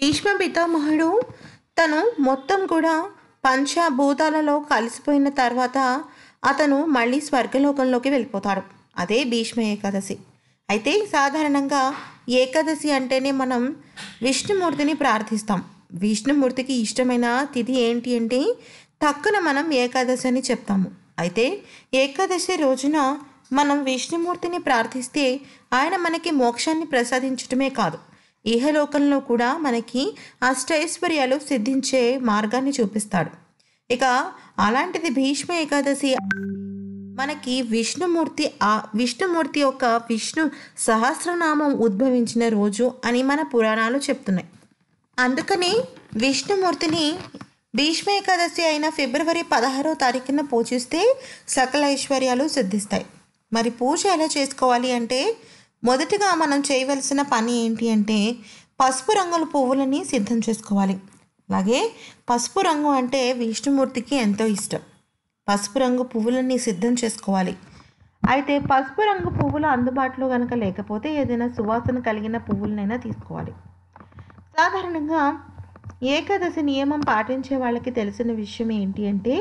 భీష్మ పితామహుడు తను మొత్తం కూడా పంచభూతాలలో కలిసిపోయిన తర్వాత అతను మళ్ళీ స్వర్గలోకంలోకి వెళ్ళిపోతాడు అదే భీష్మ ఏకాదశి అయితే సాధారణంగా ఏకాదశి అంటేనే మనం విష్ణుమూర్తిని ప్రార్థిస్తాం విష్ణుమూర్తికి ఇష్టమైన తిథి ఏంటి అంటే తక్కున మనం ఏకాదశి అని చెప్తాము అయితే ఏకాదశి రోజున మనం విష్ణుమూర్తిని ప్రార్థిస్తే ఆయన మనకి మోక్షాన్ని ప్రసాదించటమే కాదు ఇహలోకంలో కూడా మనకి అష్టైశ్వర్యాలు సిద్ధించే మార్గాన్ని చూపిస్తాడు ఇక అలాంటిది భీష్మ ఏకాదశి మనకి విష్ణుమూర్తి ఆ విష్ణుమూర్తి యొక్క విష్ణు సహస్రనామం ఉద్భవించిన రోజు అని మన పురాణాలు చెప్తున్నాయి అందుకని విష్ణుమూర్తిని భీష్మ ఏకాదశి అయిన ఫిబ్రవరి పదహారో తారీఖున పూజిస్తే సకల ఐశ్వర్యాలు సిద్ధిస్తాయి మరి పూజ ఎలా చేసుకోవాలి అంటే మొదటిగా మనం చేయవలసిన పని ఏంటి అంటే పసుపు రంగుల పువ్వులని సిద్ధం చేసుకోవాలి అలాగే పసుపు రంగు అంటే విష్ణుమూర్తికి ఎంతో ఇష్టం పసుపు రంగు పువ్వులని సిద్ధం చేసుకోవాలి అయితే పసుపు రంగు పువ్వులు అందుబాటులో కనుక లేకపోతే ఏదైనా సువాసన కలిగిన పువ్వులనైనా తీసుకోవాలి సాధారణంగా ఏకాదశి నియమం పాటించే వాళ్ళకి తెలిసిన విషయం ఏంటి అంటే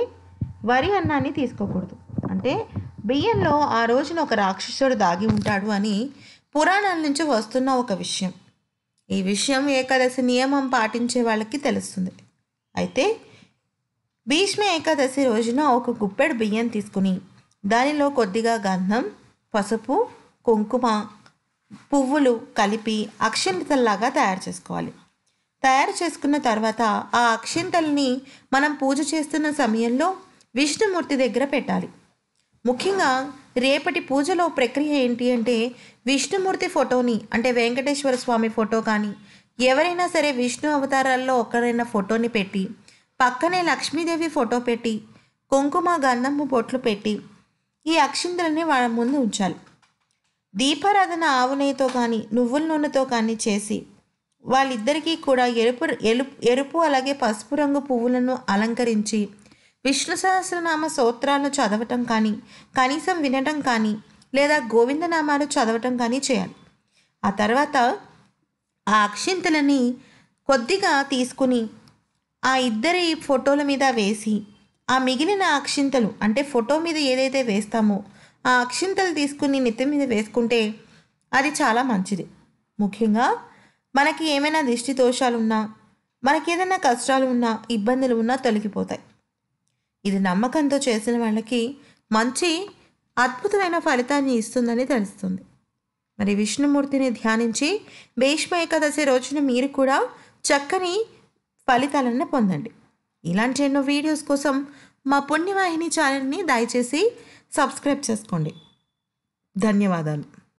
వరి అన్నాన్ని తీసుకోకూడదు అంటే బియ్యంలో ఆ రోజున ఒక రాక్షసుడు దాగి ఉంటాడు అని పురాణాల నుంచి వస్తున్న ఒక విషయం ఈ విషయం ఏకాదశి నియమం పాటించే వాళ్ళకి తెలుస్తుంది అయితే భీష్మ ఏకాదశి రోజున ఒక గుప్పెడు బియ్యం తీసుకుని దానిలో కొద్దిగా గంధం పసుపు కుంకుమ పువ్వులు కలిపి అక్షింతల్లాగా తయారు చేసుకోవాలి తయారు చేసుకున్న తర్వాత ఆ అక్షింతల్ని మనం పూజ చేస్తున్న సమయంలో విష్ణుమూర్తి దగ్గర పెట్టాలి ముఖ్యంగా రేపటి పూజలో ప్రక్రియ ఏంటి అంటే విష్ణుమూర్తి ఫోటోని అంటే వెంకటేశ్వర స్వామి ఫోటో కానీ ఎవరైనా సరే విష్ణు అవతారాల్లో ఒక్కరైనా ఫోటోని పెట్టి పక్కనే లక్ష్మీదేవి ఫోటో పెట్టి కుంకుమ గంధము బొట్లు పెట్టి ఈ అక్షింతలని వాళ్ళ ముందు ఉంచాలి దీపారాధన ఆవు నెయ్యితో కానీ నువ్వుల నూనెతో కానీ చేసి వాళ్ళిద్దరికీ కూడా ఎరుపు ఎరుపు అలాగే పసుపు రంగు పువ్వులను అలంకరించి విష్ణు సహస్రనామ సూత్రాలను చదవటం కానీ కనీసం వినటం కానీ లేదా గోవిందనామాలు చదవటం కానీ చేయాలి ఆ తర్వాత ఆ అక్షింతలని కొద్దిగా తీసుకుని ఆ ఇద్దరి ఫోటోల మీద వేసి ఆ మిగిలిన అక్షింతలు అంటే ఫోటో మీద ఏదైతే వేస్తామో ఆ అక్షింతలు తీసుకుని నెత్తి మీద వేసుకుంటే అది చాలా మంచిది ముఖ్యంగా మనకి ఏమైనా దోషాలు దోషాలున్నా మనకి ఏదైనా కష్టాలు ఉన్నా ఇబ్బందులు ఉన్నా తొలగిపోతాయి ఇది నమ్మకంతో చేసిన వాళ్ళకి మంచి అద్భుతమైన ఫలితాన్ని ఇస్తుందని తెలుస్తుంది మరి విష్ణుమూర్తిని ధ్యానించి భీష్మ ఏకాదశి రోజున మీరు కూడా చక్కని ఫలితాలను పొందండి ఇలాంటి ఎన్నో వీడియోస్ కోసం మా పుణ్యవాహిని ఛానల్ని దయచేసి సబ్స్క్రైబ్ చేసుకోండి ధన్యవాదాలు